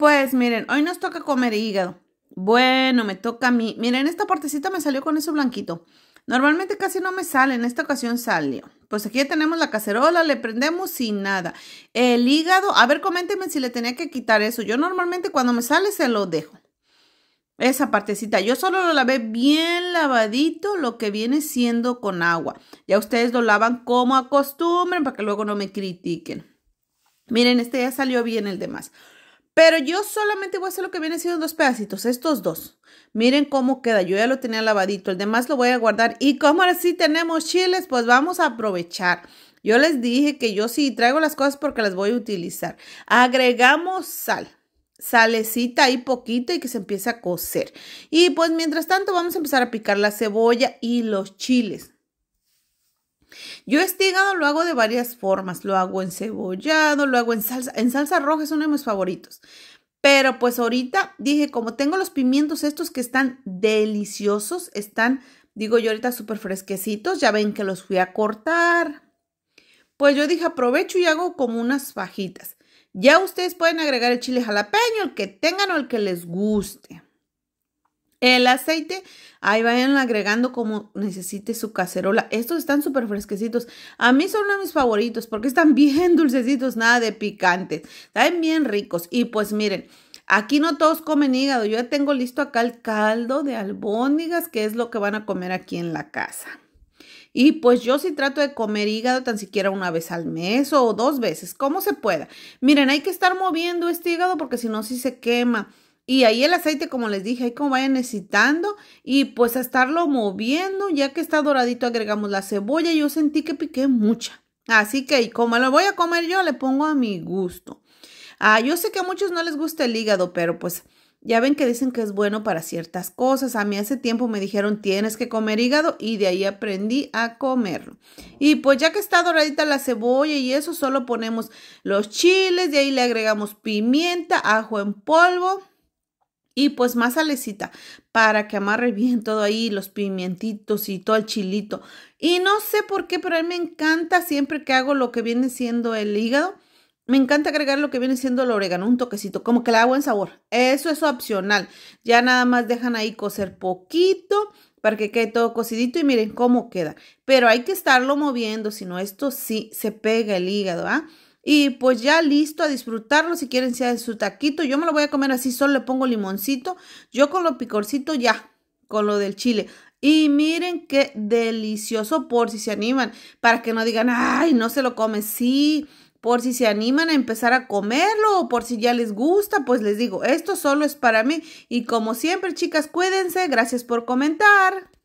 Pues miren, hoy nos toca comer hígado. Bueno, me toca a mí. Miren, esta partecita me salió con eso blanquito. Normalmente casi no me sale, en esta ocasión salió. Pues aquí ya tenemos la cacerola, le prendemos sin nada. El hígado, a ver, coméntenme si le tenía que quitar eso. Yo normalmente cuando me sale se lo dejo. Esa partecita, yo solo lo lavé bien lavadito, lo que viene siendo con agua. Ya ustedes lo lavan como acostumbren para que luego no me critiquen. Miren, este ya salió bien el demás. Pero yo solamente voy a hacer lo que viene siendo dos pedacitos, estos dos. Miren cómo queda, yo ya lo tenía lavadito, el demás lo voy a guardar. Y como ahora sí tenemos chiles, pues vamos a aprovechar. Yo les dije que yo sí traigo las cosas porque las voy a utilizar. Agregamos sal, salecita ahí poquito y que se empiece a cocer. Y pues mientras tanto vamos a empezar a picar la cebolla y los chiles. Yo hígado lo hago de varias formas, lo hago en cebollado, lo hago en salsa, en salsa roja es uno de mis favoritos. Pero pues ahorita dije, como tengo los pimientos estos que están deliciosos, están, digo yo ahorita súper fresquecitos, ya ven que los fui a cortar. Pues yo dije, aprovecho y hago como unas fajitas. Ya ustedes pueden agregar el chile jalapeño, el que tengan o el que les guste. El aceite, ahí vayan agregando como necesite su cacerola. Estos están súper fresquecitos. A mí son uno de mis favoritos porque están bien dulcecitos, nada de picantes. Están bien ricos. Y pues miren, Aquí no todos comen hígado. Yo ya tengo listo acá el caldo de albóndigas, que es lo que van a comer aquí en la casa. Y pues yo sí trato de comer hígado tan siquiera una vez al mes o dos veces, como se pueda. Miren, hay que estar moviendo este hígado porque si no, sí se quema. Y ahí el aceite, como les dije, ahí como vayan necesitando y pues a estarlo moviendo, ya que está doradito agregamos la cebolla, yo sentí que piqué mucha. Así que como lo voy a comer yo, le pongo a mi gusto. Ah, yo sé que a muchos no les gusta el hígado, pero pues ya ven que dicen que es bueno para ciertas cosas. A mí hace tiempo me dijeron tienes que comer hígado y de ahí aprendí a comerlo. Y pues ya que está doradita la cebolla y eso, solo ponemos los chiles, de ahí le agregamos pimienta, ajo en polvo y pues más salecita para que amarre bien todo ahí, los pimientitos y todo el chilito. Y no sé por qué, pero a mí me encanta siempre que hago lo que viene siendo el hígado. Me encanta agregar lo que viene siendo el orégano, un toquecito, como que le hago en sabor. Eso es opcional. Ya nada más dejan ahí cocer poquito para que quede todo cocidito y miren cómo queda. Pero hay que estarlo moviendo, si no esto sí se pega el hígado, ¿ah? Y pues ya listo a disfrutarlo. Si quieren, sea su taquito. Yo me lo voy a comer así, solo le pongo limoncito. Yo con lo picorcito ya, con lo del chile. Y miren qué delicioso por si se animan, para que no digan, ay, no se lo come. Sí, por si se animan a empezar a comerlo o por si ya les gusta, pues les digo, esto solo es para mí. Y como siempre, chicas, cuídense. Gracias por comentar.